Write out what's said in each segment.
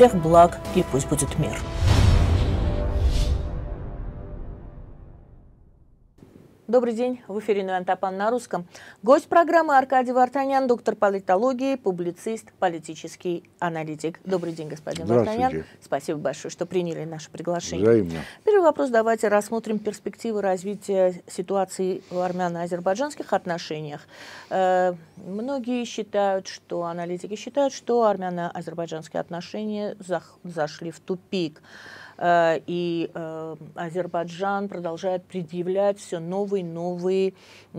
всех благ и пусть будет мир. Добрый день. В эфире Нуантапан на русском. Гость программы Аркадий Вартанян, доктор политологии, публицист, политический аналитик. Добрый день, господин Вартанян. Спасибо большое, что приняли наше приглашение. Взаимно. Первый вопрос. Давайте рассмотрим перспективы развития ситуации в армяно-азербайджанских отношениях. Э, многие считают, что аналитики считают, что армяно-азербайджанские отношения зашли в тупик. Э, и э, Азербайджан продолжает предъявлять все новые и новые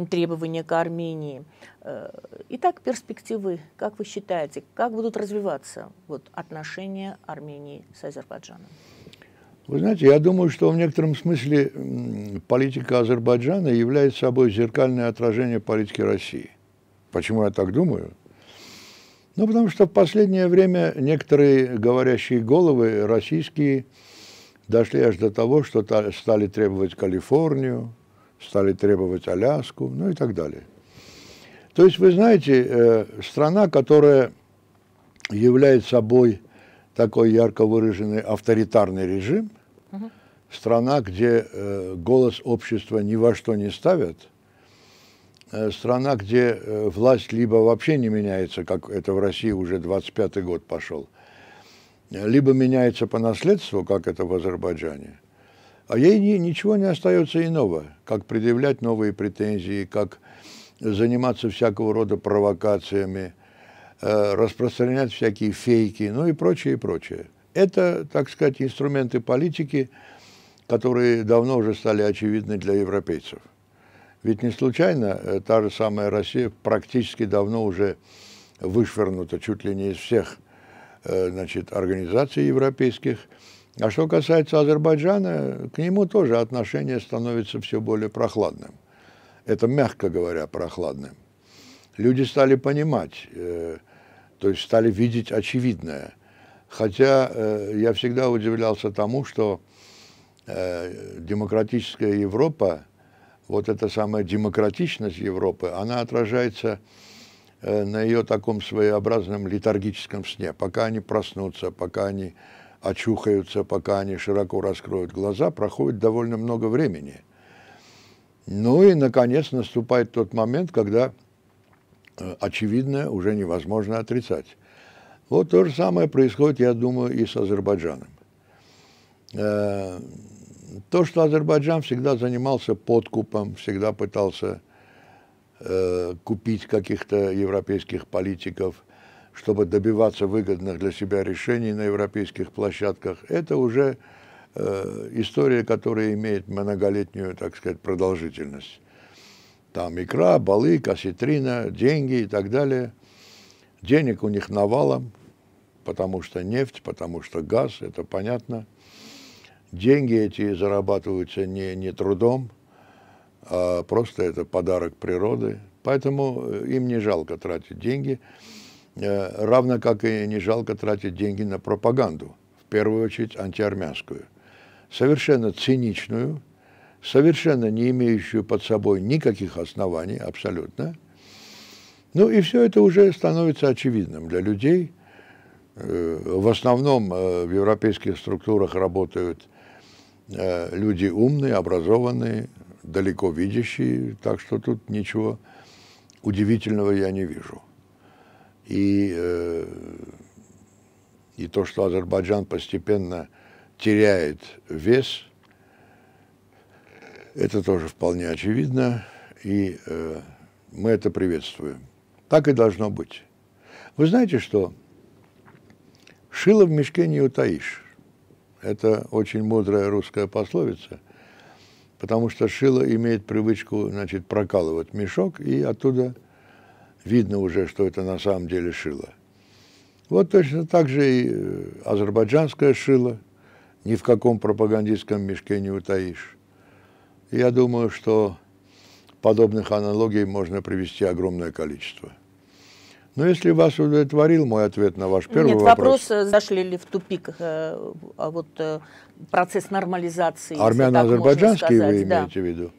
требования к Армении. Э, итак, перспективы, как вы считаете, как будут развиваться вот, отношения Армении с Азербайджаном? Вы знаете, я думаю, что в некотором смысле политика Азербайджана является собой зеркальное отражение политики России. Почему я так думаю? Ну, потому что в последнее время некоторые говорящие головы российские – дошли аж до того, что стали требовать Калифорнию, стали требовать Аляску, ну и так далее. То есть, вы знаете, э, страна, которая является собой такой ярко выраженный авторитарный режим, угу. страна, где э, голос общества ни во что не ставят, э, страна, где власть либо вообще не меняется, как это в России уже 25-й год пошел, угу либо меняется по наследству, как это в Азербайджане, а ей не, ничего не остается иного, как предъявлять новые претензии, как заниматься всякого рода провокациями, э, распространять всякие фейки, ну и прочее, и прочее. Это, так сказать, инструменты политики, которые давно уже стали очевидны для европейцев. Ведь не случайно э, та же самая Россия практически давно уже вышвырнута чуть ли не из всех – Э, значит, организаций европейских. А что касается Азербайджана, к нему тоже отношение становится все более прохладным. Это, мягко говоря, прохладным. Люди стали понимать, э, то есть стали видеть очевидное. Хотя э, я всегда удивлялся тому, что э, демократическая Европа, вот эта самая демократичность Европы, она отражается Э, на ее таком своеобразном летаргическом сне. Пока они проснутся, пока они очухаются, пока они широко раскроют глаза, проходит довольно много времени. Ну и, наконец, наступает тот момент, когда э, очевидное уже невозможно отрицать. Вот то же самое происходит, я думаю, и с Азербайджаном. Э, то, что Азербайджан всегда занимался подкупом, всегда пытался Э, купить каких-то европейских политиков, чтобы добиваться выгодных для себя решений на европейских площадках, это уже э, история, которая имеет многолетнюю, так сказать, продолжительность. Там икра, балык, осетрина, деньги и так далее. Денег у них навалом, потому что нефть, потому что газ, это понятно. Деньги эти зарабатываются не, не трудом, а просто это подарок природы. Поэтому э, им не жалко тратить деньги, э, равно как и не жалко тратить деньги на пропаганду, в первую очередь антиармянскую, совершенно циничную, совершенно не имеющую под собой никаких оснований абсолютно. Ну и все это уже становится очевидным для людей. Э, в основном в европейских структурах работают люди умные, образованные, далеко видящий, так что тут ничего удивительного я не вижу. И, э, и то, что Азербайджан постепенно теряет вес, это тоже вполне очевидно, и э, мы это приветствуем. Так и должно быть. Вы знаете, что шило в мешке не утаишь. Это очень мудрая русская пословица – потому что шило имеет привычку значит, прокалывать мешок, и оттуда видно уже, что это на самом деле шило. Вот точно так же и э, азербайджанское шило ни в каком пропагандистском мешке не утаишь. Я думаю, что подобных аналогий можно привести огромное количество. Но ну, если вас удовлетворил мой ответ на ваш первый Нет, вопрос... вопрос, э, зашли ли в тупик э, а вот, э, процесс нормализации. Армяно-азербайджанские вы имеете да. в виду?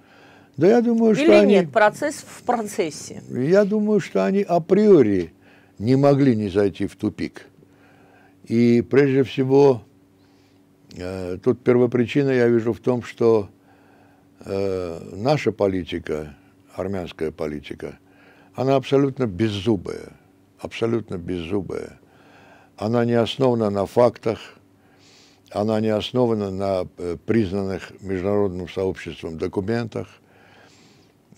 Да я думаю, что Или нет, процесс в процессе. Я думаю, что они априори не могли не зайти в тупик. И прежде всего, э, тут первопричина я вижу в том, что э, наша политика, армянская политика, она абсолютно беззубая абсолютно беззубая. Она не основана на фактах, она не основана на э, признанных международным сообществом документах.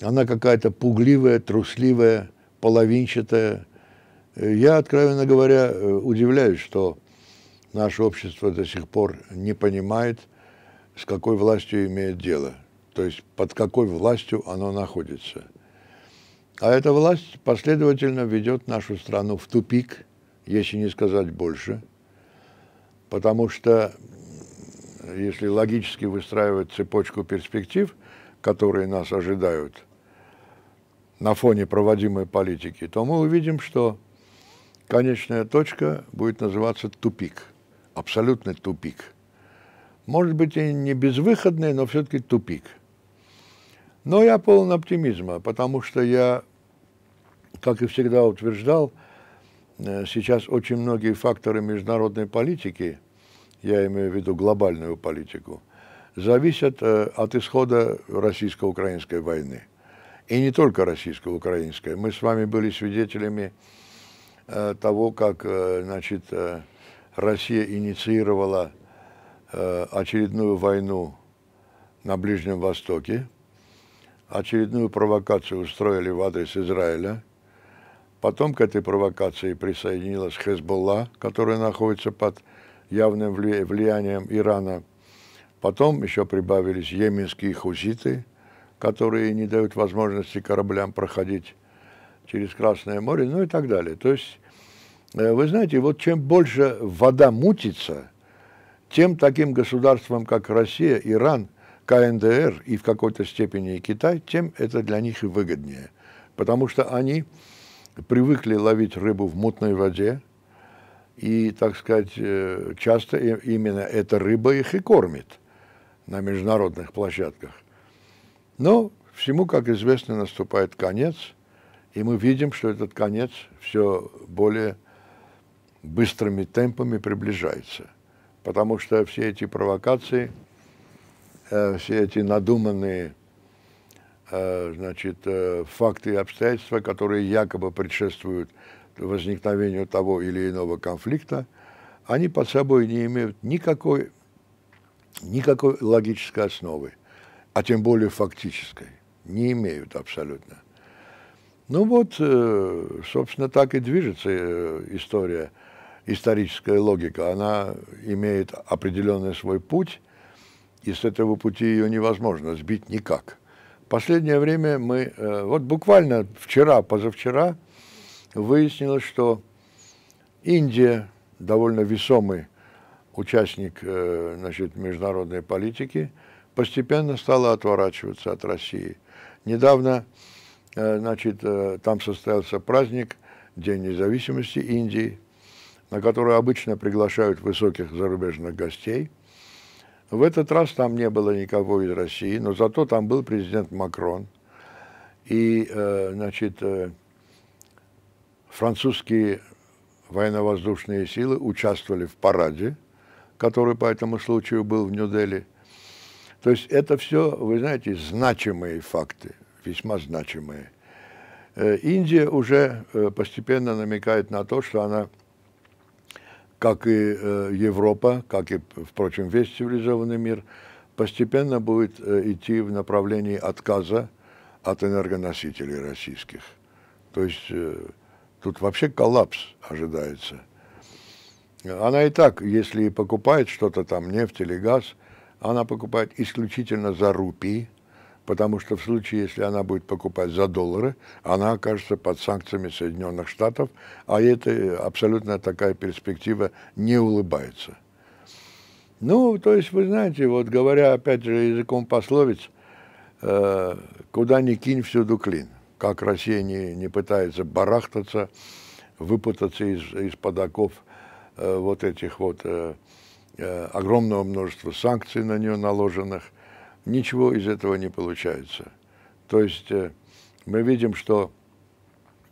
Она какая-то пугливая, трусливая, половинчатая. Э, я, откровенно говоря, э, удивляюсь, что наше общество до сих пор не понимает, с какой властью имеет дело, то есть под какой властью оно находится – а эта власть последовательно ведет нашу страну в тупик, если не сказать больше, потому что если логически выстраивать цепочку перспектив, которые нас ожидают на фоне проводимой политики, то мы увидим, что конечная точка будет называться тупик, абсолютный тупик. Может быть и не безвыходный, но все-таки тупик – но я полон оптимизма, потому что я, как и всегда утверждал, э, сейчас очень многие факторы международной политики, я имею в виду глобальную политику, зависят э, от исхода российско-украинской войны. И не только российско-украинской. Мы с вами были свидетелями э, того, как значит, Россия инициировала очередную войну на Ближнем Востоке, очередную провокацию устроили в адрес Израиля. Потом к этой провокации присоединилась Хезболла, которая находится под явным влиянием Ирана. Потом еще прибавились йеменские хуситы, которые не дают возможности кораблям проходить через Красное море, ну и так далее. То есть, э, вы знаете, вот чем больше вода мутится, тем таким государством, как Россия, Иран – КНДР и в какой-то степени и Китай, тем это для них и выгоднее. Потому что они привыкли ловить рыбу в мутной воде, и, так сказать, э, часто именно эта рыба их и кормит на международных площадках. Но всему, как известно, наступает конец, и мы видим, что этот конец все более быстрыми темпами приближается, потому что все эти провокации – Э, все эти надуманные э, значит, э, факты и обстоятельства, которые якобы предшествуют возникновению того или иного конфликта, они под собой не имеют никакой, никакой логической основы, а тем более фактической. Не имеют абсолютно. Ну вот, собственно, так и движется история, историческая логика. Она имеет определенный свой путь – и с этого пути ее невозможно сбить никак. последнее время мы, э, вот буквально вчера, позавчера, выяснилось, что Индия довольно весомый участник э, значит, международной политики, постепенно стала отворачиваться от России. Недавно э, значит, там состоялся праздник День независимости Индии, на который обычно приглашают высоких зарубежных гостей – в этот раз там не было никого из России, но зато там был президент Макрон. И, э, значит, э, французские военно-воздушные силы участвовали в параде, который по этому случаю был в Нью-Дели. То есть это все, вы знаете, значимые факты, весьма значимые. Э, Индия уже постепенно намекает на то, что она как и э, Европа, как и, впрочем, весь цивилизованный мир, постепенно будет э, идти в направлении отказа от энергоносителей российских. То есть э, тут вообще коллапс ожидается. Она и так, если покупает что-то там, нефть или газ, она покупает исключительно за рупии, потому что в случае, если она будет покупать за доллары, она окажется под санкциями Соединенных Штатов, а это абсолютно такая перспектива не улыбается. Ну, то есть, вы знаете, вот говоря опять же языком пословиц, э, куда ни кинь, всюду клин. Как Россия не, не пытается барахтаться, выпутаться из, из-под э, вот этих вот э, э огромного множества санкций на нее наложенных, ничего из этого не получается. То есть э, мы видим, что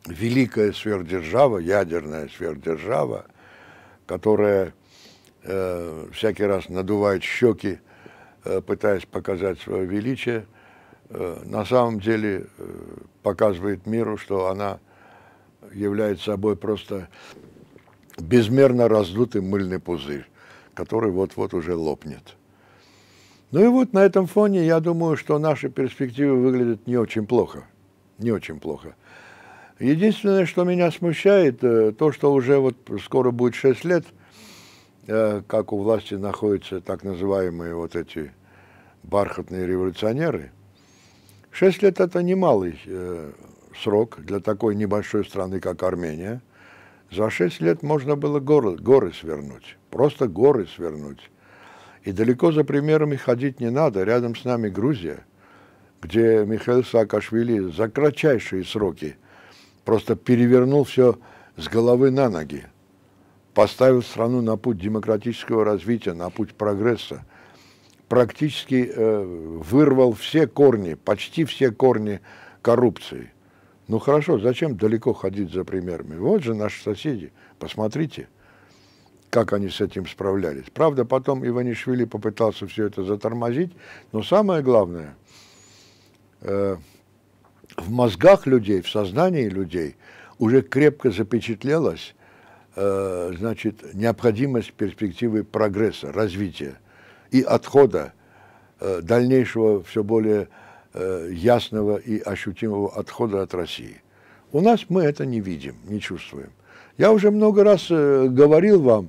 великая сверхдержава, ядерная сверхдержава, которая э, всякий раз надувает щеки, э, пытаясь показать свое величие, э, на самом деле э, показывает миру, что она является собой просто безмерно раздутый мыльный пузырь, который вот-вот уже лопнет. Ну и вот на этом фоне я думаю, что наши перспективы выглядят не очень плохо. Не очень плохо. Единственное, что меня смущает, э, то, что уже вот скоро будет 6 лет, э, как у власти находятся так называемые вот эти бархатные революционеры. 6 лет это немалый э, срок для такой небольшой страны, как Армения. За 6 лет можно было горы, горы свернуть, просто горы свернуть. И далеко за примерами ходить не надо. Рядом с нами Грузия, где Михаил Саакашвили за кратчайшие сроки просто перевернул все с головы на ноги, поставил страну на путь демократического развития, на путь прогресса, практически э, вырвал все корни, почти все корни коррупции. Ну хорошо, зачем далеко ходить за примерами? Вот же наши соседи, посмотрите – как они с этим справлялись. Правда, потом Иванишвили попытался все это затормозить, но самое главное, э, в мозгах людей, в сознании людей уже крепко запечатлелась э, значит, необходимость перспективы прогресса, развития и отхода э, дальнейшего все более э, ясного и ощутимого отхода от России. У нас мы это не видим, не чувствуем. Я уже много раз э, говорил вам,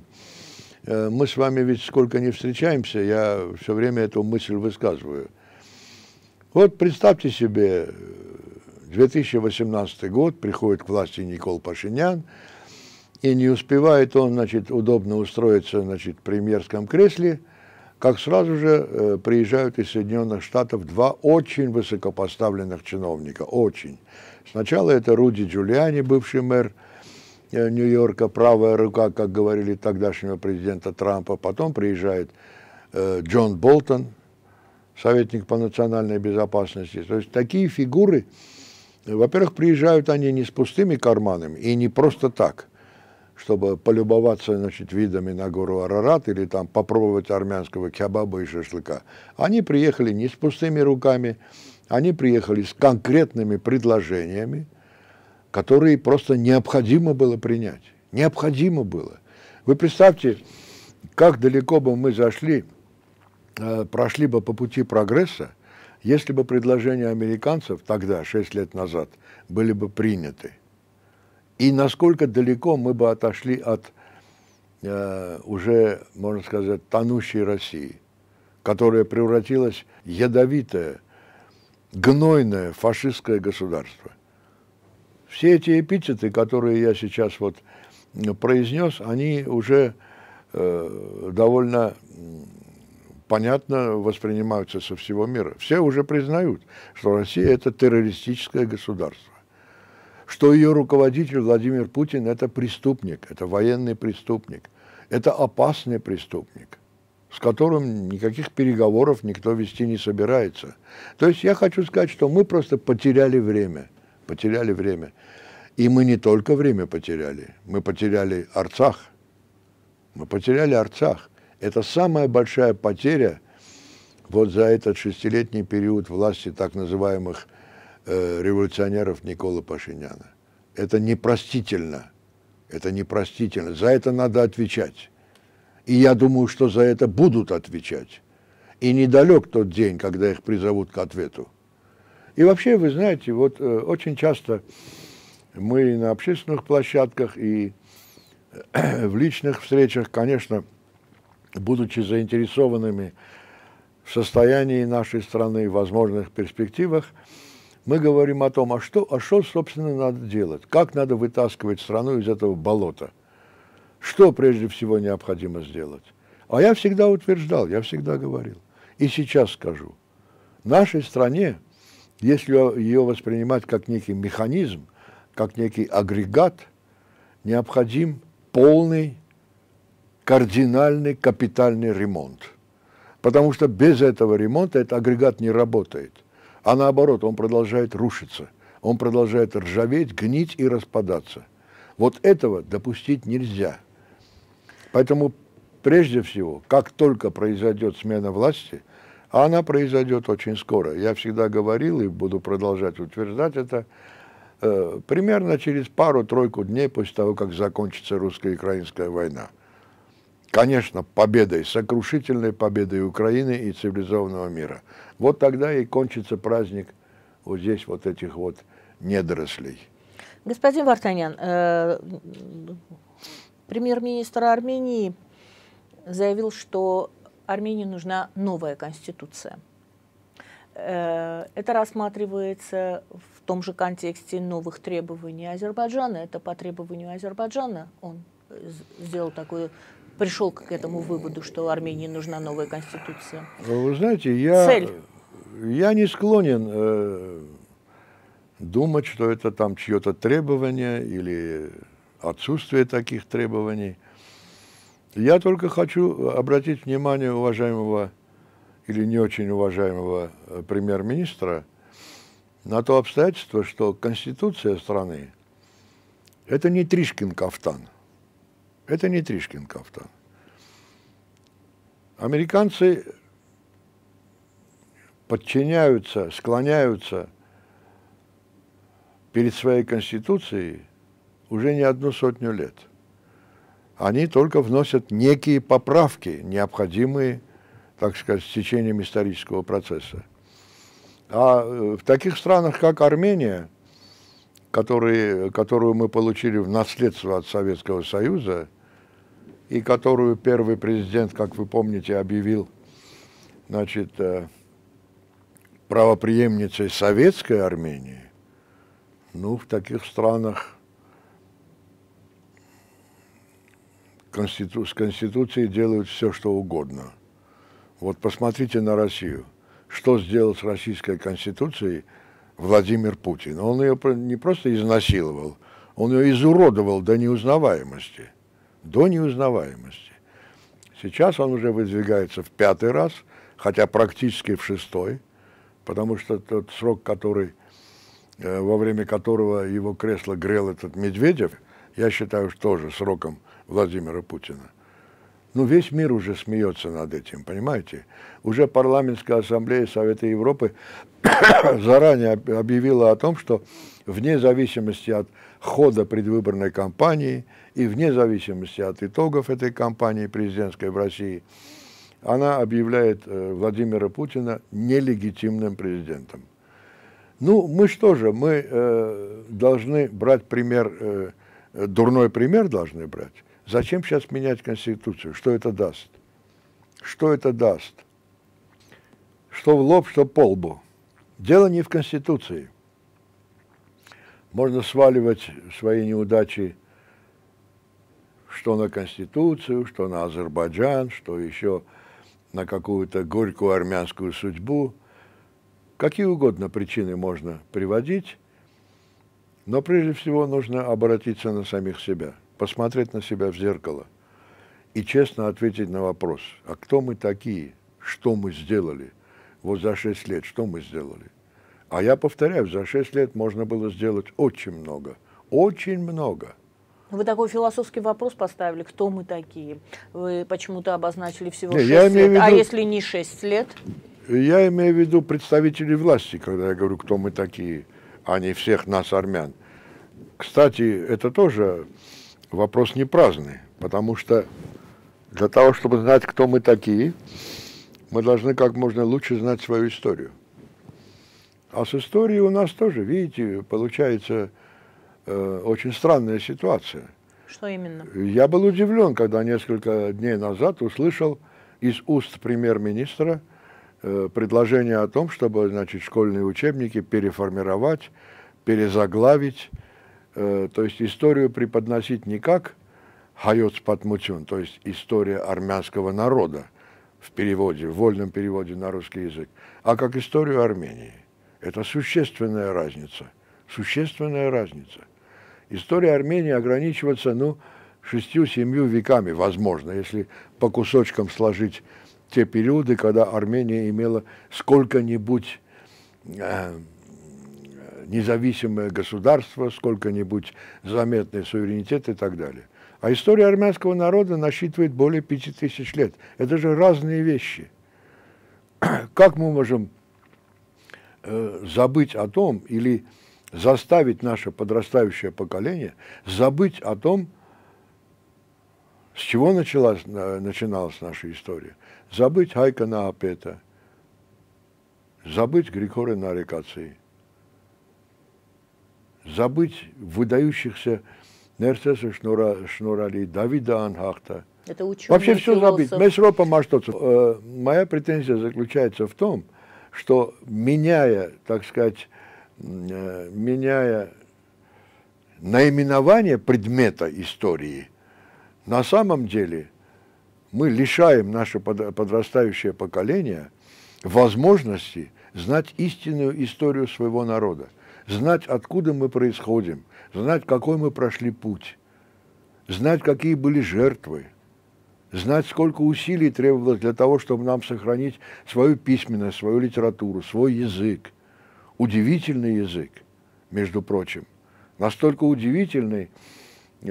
Э, мы с вами ведь сколько не встречаемся, я все время эту мысль высказываю. Вот представьте себе, 2018 год, приходит к власти Никол Пашинян, и не успевает он, значит, удобно устроиться, значит, в премьерском кресле, как сразу же э, приезжают из Соединенных Штатов два очень высокопоставленных чиновника, очень. Сначала это Руди Джулиани, бывший мэр Э, Нью-Йорка, правая рука, как говорили тогдашнего президента Трампа. Потом приезжает э, Джон Болтон, советник по национальной безопасности. То есть такие фигуры, во-первых, приезжают они не с пустыми карманами и не просто так, чтобы полюбоваться значит, видами на гору Арарат или там попробовать армянского кебаба и шашлыка. Они приехали не с пустыми руками, они приехали с конкретными предложениями, которые просто необходимо было принять. Необходимо было. Вы представьте, как далеко бы мы зашли, э, прошли бы по пути прогресса, если бы предложения американцев тогда, 6 лет назад, были бы приняты. И насколько далеко мы бы отошли от э, уже, можно сказать, тонущей России, которая превратилась в ядовитое, гнойное фашистское государство – все эти эпитеты, которые я сейчас вот произнес, они уже э, довольно понятно воспринимаются со всего мира. Все уже признают, что Россия это террористическое государство, что ее руководитель Владимир Путин это преступник, это военный преступник, это опасный преступник с которым никаких переговоров никто вести не собирается. То есть я хочу сказать, что мы просто потеряли время – потеряли время. И мы не только время потеряли, мы потеряли Арцах. Мы потеряли Арцах. Это самая большая потеря вот за этот шестилетний период власти так называемых э, революционеров Николы Пашиняна. Это непростительно. Это непростительно. За это надо отвечать. И я думаю, что за это будут отвечать. И недалек тот день, когда их призовут к ответу. И вообще, вы знаете, вот э, очень часто мы на общественных площадках и э, в личных встречах, конечно, будучи заинтересованными в состоянии нашей страны, и возможных перспективах, мы говорим о том, а что, а что, собственно, надо делать, как надо вытаскивать страну из этого болота, что прежде всего необходимо сделать. А я всегда утверждал, я всегда говорил, и сейчас скажу, нашей стране – если ее воспринимать как некий механизм, как некий агрегат, необходим полный, кардинальный, капитальный ремонт. Потому что без этого ремонта этот агрегат не работает. А наоборот, он продолжает рушиться, он продолжает ржаветь, гнить и распадаться. Вот этого допустить нельзя. Поэтому прежде всего, как только произойдет смена власти – а она произойдет очень скоро. Я всегда говорил и буду продолжать утверждать это. Э, примерно через пару-тройку дней после того, как закончится русско-украинская война. Конечно, победой, сокрушительной победой Украины и цивилизованного мира. Вот тогда и кончится праздник вот здесь вот этих вот недорослей. Господин Вартанян, э, премьер-министр Армении заявил, что Армении нужна новая конституция. Э, это рассматривается в том же контексте новых требований Азербайджана. Это по требованию Азербайджана он э, сделал такую пришел к этому выводу, что Армении нужна новая конституция. Вы знаете, я, Цель. я не склонен э, думать, что это там чье-то требование или отсутствие таких требований. Я только хочу э, обратить внимание уважаемого или не очень уважаемого э, премьер-министра на то обстоятельство, что конституция страны – это не Тришкин кафтан. Это не Тришкин кафтан. Американцы подчиняются, склоняются перед своей конституцией уже не одну сотню лет – они только вносят некие поправки, необходимые, так сказать, с течением исторического процесса. А э, в таких странах, как Армения, которые, которую мы получили в наследство от Советского Союза, и которую первый президент, как вы помните, объявил значит, э, правоприемницей Советской Армении, ну, в таких странах конститу... с Конституцией делают все, что угодно. Вот посмотрите на Россию. Что сделал с Российской Конституцией Владимир Путин? Он ее не просто изнасиловал, он ее изуродовал до неузнаваемости. До неузнаваемости. Сейчас он уже выдвигается в пятый раз, хотя практически в шестой, потому что тот срок, который, э, во время которого его кресло грел этот Медведев, я считаю, что тоже сроком Владимира Путина. Ну, весь мир уже смеется над этим, понимаете? Уже парламентская ассамблея Совета Европы заранее объявила о том, что вне зависимости от хода предвыборной кампании и вне зависимости от итогов этой кампании президентской в России, она объявляет э, Владимира Путина нелегитимным президентом. Ну, мы что же, мы э, должны брать пример, э, дурной пример должны брать. Зачем сейчас менять Конституцию? Что это даст? Что это даст? Что в лоб, что по лбу. Дело не в Конституции. Можно сваливать свои неудачи что на Конституцию, что на Азербайджан, что еще на какую-то горькую армянскую судьбу. Какие угодно причины можно приводить, но прежде всего нужно обратиться на самих себя – посмотреть на себя в зеркало и честно ответить на вопрос, а кто мы такие, что мы сделали, вот за 6 лет, что мы сделали. А я повторяю, за 6 лет можно было сделать очень много, очень много. Ну, вы такой философский вопрос поставили, кто мы такие. Вы почему-то обозначили всего не, 6 лет. А виду, а если не 6 лет? Я имею в виду представителей власти, когда я говорю, кто мы такие, а не всех нас, армян. Кстати, это тоже вопрос не праздный, потому что для того, чтобы знать, кто мы такие, мы должны как можно лучше знать свою историю. А с историей у нас тоже, видите, получается э, очень странная ситуация. Что именно? Я был удивлен, когда несколько дней назад услышал из уст премьер-министра э, предложение о том, чтобы значит, школьные учебники переформировать, перезаглавить Э, то есть историю преподносить не как «Хайоц Патмутюн», то есть история армянского народа в переводе, в вольном переводе на русский язык, а как историю Армении. Это существенная разница. Существенная разница. История Армении ограничивается, ну, шестью-семью веками, возможно, если по кусочкам сложить те периоды, когда Армения имела сколько-нибудь э, независимое государство, сколько-нибудь заметный суверенитет и так далее. А история армянского народа насчитывает более пяти тысяч лет. Это же разные вещи. Как мы можем э, забыть о том или заставить наше подрастающее поколение забыть о том, с чего началась, э, начиналась наша история? Забыть Хайка на Апета, забыть Григория на Рекации – забыть выдающихся Нерсеса Шнура, Шнурали, Давида Анхахта. Это ученый, Вообще все философ. забыть. Месропа Маштоцев. Э, моя претензия заключается в том, что меняя, так сказать, э, меняя наименование предмета истории, на самом деле мы лишаем наше подрастающее поколение возможности знать истинную историю своего народа знать, откуда мы происходим, знать, какой мы прошли путь, знать, какие были жертвы, знать, сколько усилий требовалось для того, чтобы нам сохранить свою письменность, свою литературу, свой язык. Удивительный язык, между прочим. Настолько удивительный,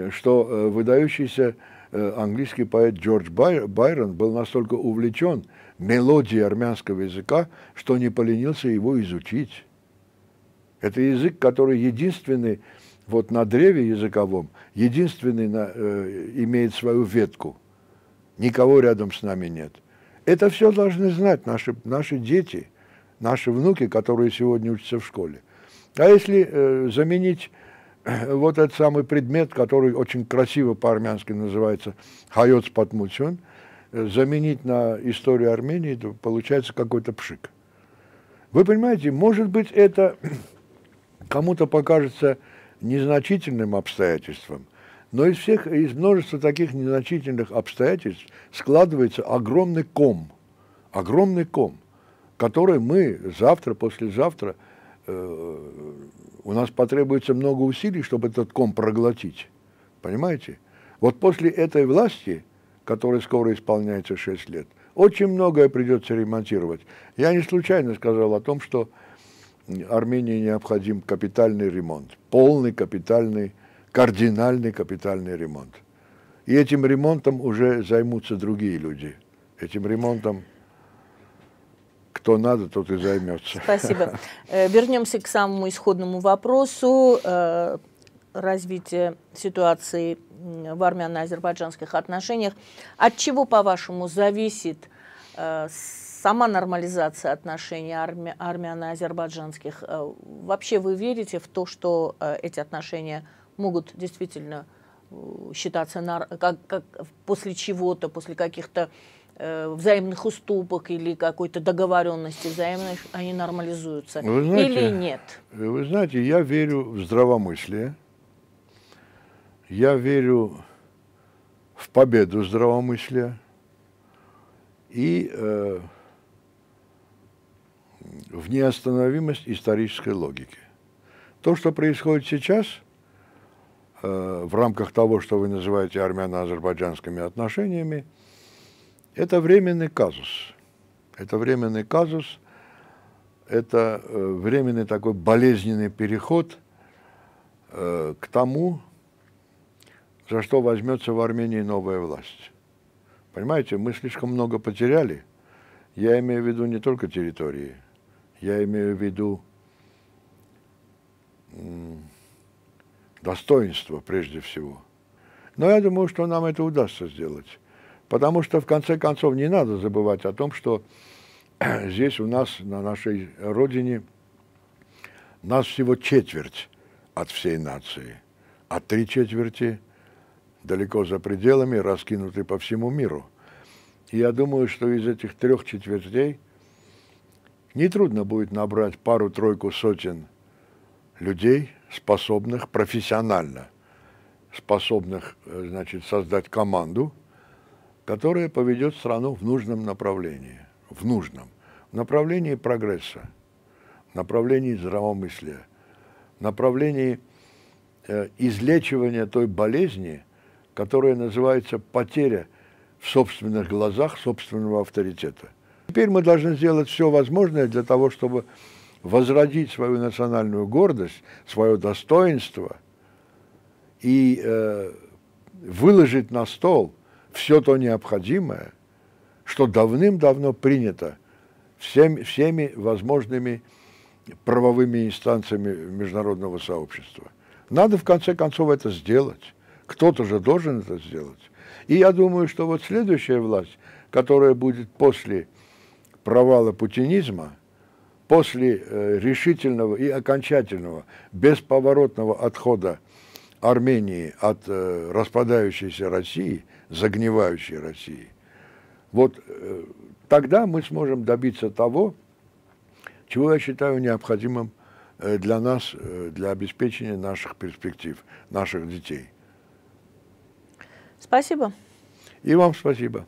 что э, выдающийся э, английский поэт Джордж Байрон был настолько увлечен мелодией армянского языка, что не поленился его изучить. Это язык, который единственный, вот на древе языковом, единственный на, э, имеет свою ветку. Никого рядом с нами нет. Это все должны знать наши, наши дети, наши внуки, которые сегодня учатся в школе. А если э, заменить э, вот этот самый предмет, который очень красиво по-армянски называется «хайоц патмутюн», э, заменить на историю Армении, то получается какой-то пшик. Вы понимаете, может быть, это кому-то покажется незначительным обстоятельством, но из всех, из множества таких незначительных обстоятельств складывается огромный ком, огромный ком, который мы завтра, послезавтра, э, у нас потребуется много усилий, чтобы этот ком проглотить. Понимаете? Вот после этой власти, которой скоро исполняется 6 лет, очень многое придется ремонтировать. Я не случайно сказал о том, что Армении необходим капитальный ремонт, полный капитальный, кардинальный капитальный ремонт. И этим ремонтом уже займутся другие люди. Этим ремонтом кто надо, тот и займется. Спасибо. Э, Вернемся к самому исходному вопросу э, развития ситуации в армяно-азербайджанских отношениях. От чего, по-вашему, зависит э, сама нормализация отношений арми армяно-азербайджанских, э, вообще вы верите в то, что э, эти отношения могут действительно э, считаться на, как, как после чего-то, после каких-то взаимных уступок или какой-то договоренности взаимной, они нормализуются вы знаете, или нет? Вы знаете, я верю в здравомыслие, я верю в победу здравомыслия и э, в неостановимость исторической логики. То, что происходит сейчас э, в рамках того, что вы называете армяно-азербайджанскими отношениями, это временный казус. Это временный казус, это э, временный такой болезненный переход э, к тому, за что возьмется в Армении новая власть. Понимаете, мы слишком много потеряли. Я имею в виду не только территории – я имею в виду достоинство прежде всего. Но я думаю, что нам это удастся сделать. Потому что, в конце концов, не надо забывать о том, что здесь у нас, на нашей родине, нас всего четверть от всей нации, а три четверти далеко за пределами, раскинуты по всему миру. И я думаю, что из этих трех четвертей – нетрудно будет набрать пару-тройку сотен людей, способных профессионально, способных э, значит, создать команду, которая поведет страну в нужном направлении, в нужном, в направлении прогресса, в направлении здравомыслия, в направлении э, излечивания той болезни, которая называется потеря в собственных глазах собственного авторитета. Теперь мы должны сделать все возможное для того, чтобы возродить свою национальную гордость, свое достоинство и э, выложить на стол все то необходимое, что давным-давно принято всеми, всеми возможными правовыми инстанциями международного сообщества. Надо в конце концов это сделать. Кто-то же должен это сделать. И я думаю, что вот следующая власть, которая будет после провала путинизма, после э, решительного и окончательного, бесповоротного отхода Армении от э, распадающейся России, загнивающей России, вот э, тогда мы сможем добиться того, чего я считаю необходимым для нас, для обеспечения наших перспектив, наших детей. Спасибо. И вам спасибо.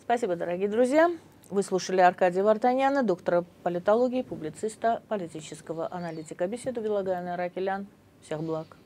Спасибо, дорогие друзья. Вы слушали Аркадия Вартаняна, доктора политологии, публициста, политического аналитика. Беседу вела Гайна Ракелян. Всех благ.